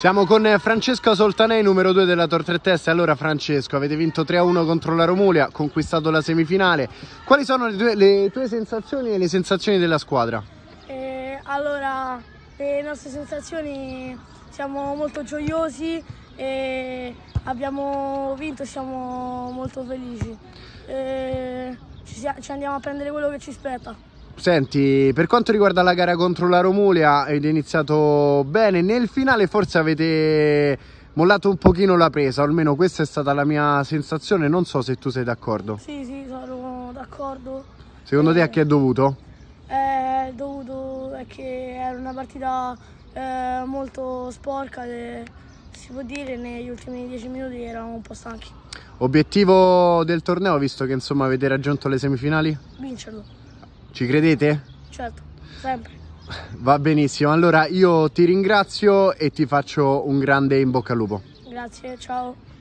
Siamo con eh, Francesco Soltanei, numero 2 della Tor 3 Teste. Allora, Francesco, avete vinto 3-1 contro la Romulia, conquistato la semifinale. Quali sono le tue, le tue sensazioni e le sensazioni della squadra? Eh, allora, le nostre sensazioni siamo molto gioiosi e abbiamo vinto, siamo molto felici. Eh, ci, ci andiamo a prendere quello che ci spetta. Senti, per quanto riguarda la gara contro la Romulia, avete iniziato bene, nel finale forse avete mollato un pochino la presa, almeno questa è stata la mia sensazione, non so se tu sei d'accordo. Sì, sì, sono d'accordo. Secondo eh, te a che eh, è dovuto? È dovuto è era una partita eh, molto sporca, e, si può dire, negli ultimi dieci minuti eravamo un po' stanchi. Obiettivo del torneo, visto che insomma avete raggiunto le semifinali? Vincerlo. Ci credete? Certo, sempre. Va benissimo, allora io ti ringrazio e ti faccio un grande in bocca al lupo. Grazie, ciao.